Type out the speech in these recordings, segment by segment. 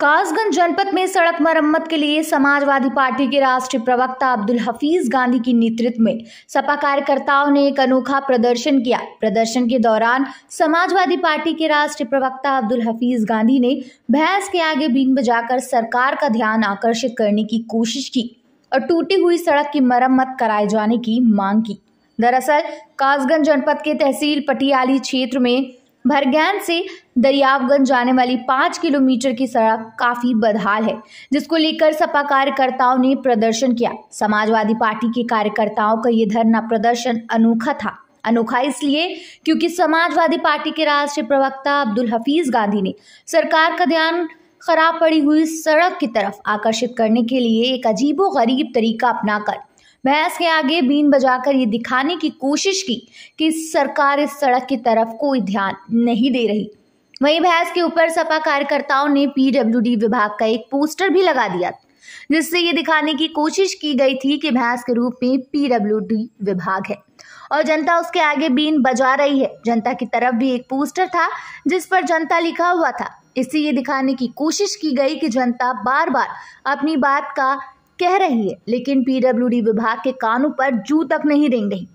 कासगंज जनपद में सड़क मरम्मत के लिए समाजवादी पार्टी के राष्ट्रीय प्रवक्ता अब्दुल हफीज गांधी की नेतृत्व में सपा कार्यकर्ताओं ने एक अनोखा प्रदर्शन किया प्रदर्शन के दौरान समाजवादी पार्टी के राष्ट्रीय प्रवक्ता अब्दुल हफीज गांधी ने भैंस के आगे बीन बजाकर सरकार का ध्यान आकर्षित करने की कोशिश की और टूटी हुई सड़क की मरम्मत कराए जाने की मांग की दरअसल कासगंज जनपद के तहसील पटियाली क्षेत्र में भरगैन से दरियावगंज जाने वाली पाँच किलोमीटर की सड़क काफी बदहाल है जिसको लेकर सपा कार्यकर्ताओं ने प्रदर्शन किया समाजवादी पार्टी के कार्यकर्ताओं का ये धरना प्रदर्शन अनोखा था अनोखा इसलिए क्योंकि समाजवादी पार्टी के राष्ट्रीय प्रवक्ता अब्दुल हफीज गांधी ने सरकार का ध्यान खराब पड़ी हुई सड़क की तरफ आकर्षित करने के लिए एक अजीबो गरीब तरीका अपनाकर भैंस के आगे बीन बजाकर ये दिखाने की कोशिश की कि सरकार इस सड़क की तरफ कोई ध्यान नहीं दे रही वहीं भैंस के ऊपर सपा कार्यकर्ताओं ने पीडब्ल्यूडी विभाग का एक पोस्टर भी लगा दिया जिससे ये दिखाने की कोशिश की गई थी कि भैंस के रूप में पीडब्ल्यूडी विभाग है और जनता उसके आगे बीन बजा रही है जनता की तरफ भी एक पोस्टर था जिस पर जनता लिखा हुआ था इससे ये दिखाने की कोशिश की गई कि जनता बार बार अपनी बात का कह रही है लेकिन पीडब्ल्यूडी विभाग के कानों पर जू तक नहीं रेंग रही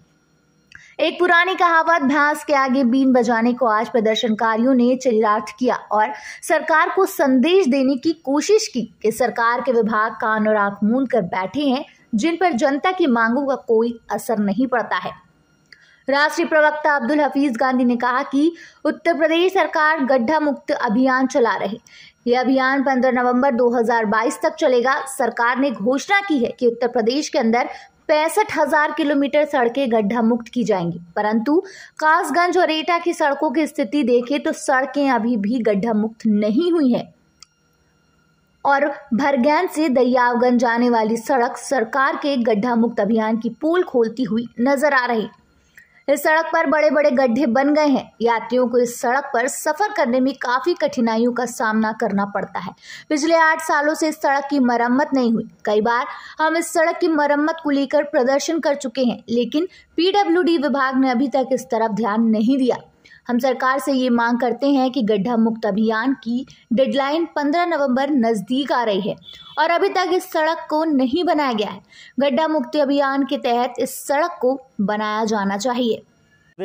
एक पुरानी कहावत भैंस के आगे बीन बजाने को आज प्रदर्शनकारियों ने चरितार्थ किया और सरकार को संदेश देने की कोशिश की कि सरकार के विभाग कान और आंख मूंद कर बैठे हैं जिन पर जनता की मांगों का कोई असर नहीं पड़ता है राष्ट्रीय प्रवक्ता अब्दुल हफीज गांधी ने कहा कि उत्तर प्रदेश सरकार गड्ढा मुक्त अभियान चला रही यह अभियान 15 नवंबर 2022 तक चलेगा सरकार ने घोषणा की है कि उत्तर प्रदेश के अंदर पैंसठ हजार किलोमीटर सड़कें गड्ढा मुक्त की जाएंगी परंतु कासगंज और एटा की सड़कों की स्थिति देखें तो सड़कें अभी भी गड्ढा मुक्त नहीं हुई हैं और भरगैन से दरियावगंज जाने वाली सड़क सरकार के गड्ढा मुक्त अभियान की पोल खोलती हुई नजर आ रही इस सड़क पर बड़े बड़े गड्ढे बन गए हैं यात्रियों को इस सड़क पर सफर करने में काफी कठिनाइयों का सामना करना पड़ता है पिछले आठ सालों से इस सड़क की मरम्मत नहीं हुई कई बार हम इस सड़क की मरम्मत को लेकर प्रदर्शन कर चुके हैं लेकिन पीडब्ल्यूडी विभाग ने अभी तक इस तरफ ध्यान नहीं दिया हम सरकार से ये मांग करते हैं कि गड्ढा मुक्त अभियान की डेडलाइन 15 नवंबर नज़दीक आ रही है और अभी तक इस सड़क को नहीं बनाया गया है गड्ढा मुक्ति अभियान के तहत इस सड़क को बनाया जाना चाहिए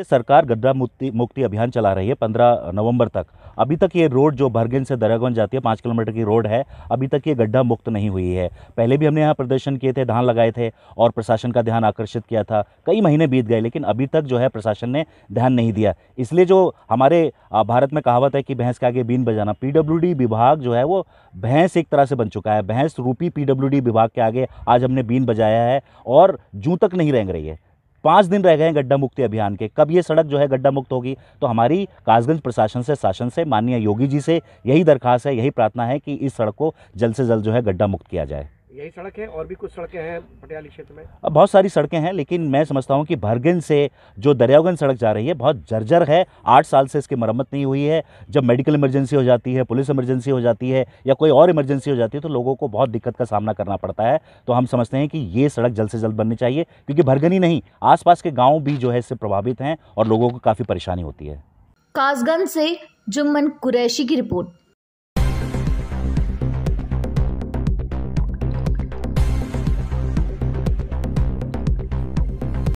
सरकार गड्ढा मुक्ति मुक्ति अभियान चला रही है पंद्रह नवंबर तक अभी तक ये रोड जो भरगिन से दरियागंज जाती है पाँच किलोमीटर की रोड है अभी तक ये गड्ढा मुक्त नहीं हुई है पहले भी हमने यहाँ प्रदर्शन किए थे धान लगाए थे और प्रशासन का ध्यान आकर्षित किया था कई महीने बीत गए लेकिन अभी तक जो है प्रशासन ने ध्यान नहीं दिया इसलिए जो हमारे भारत में कहावत है कि भैंस के आगे बीन बजाना पी विभाग जो है वो भैंस एक तरह से बन चुका है भैंस रूपी पी विभाग के आगे आज हमने बीन बजाया है और जूँ तक नहीं रेंग रही है पाँच दिन रह गए हैं गड्ढा मुक्ति अभियान के कब ये सड़क जो है गड्ढा मुक्त होगी तो हमारी कासगंज प्रशासन से शासन से माननीय योगी जी से यही दरखास्त है यही प्रार्थना है कि इस सड़क को जल्द से जल्द जो है गड्ढा मुक्त किया जाए यही सड़क है और भी कुछ सड़कें हैं पटियाली क्षेत्र में अब बहुत सारी सड़कें हैं लेकिन मैं समझता हूँ कि भरगन से जो दरियागंज सड़क जा रही है बहुत जर्जर है आठ साल से इसकी मरम्मत नहीं हुई है जब मेडिकल इमरजेंसी हो जाती है पुलिस इमरजेंसी हो जाती है या कोई और इमरजेंसी हो जाती है तो लोगों को बहुत दिक्कत का सामना करना पड़ता है तो हम समझते हैं कि ये सड़क जल्द से जल्द बननी चाहिए क्योंकि भरगन ही नहीं आसपास के गाँव भी जो है इससे प्रभावित हैं और लोगों को काफ़ी परेशानी होती है कासगंज से जुम्मन कुरैशी की रिपोर्ट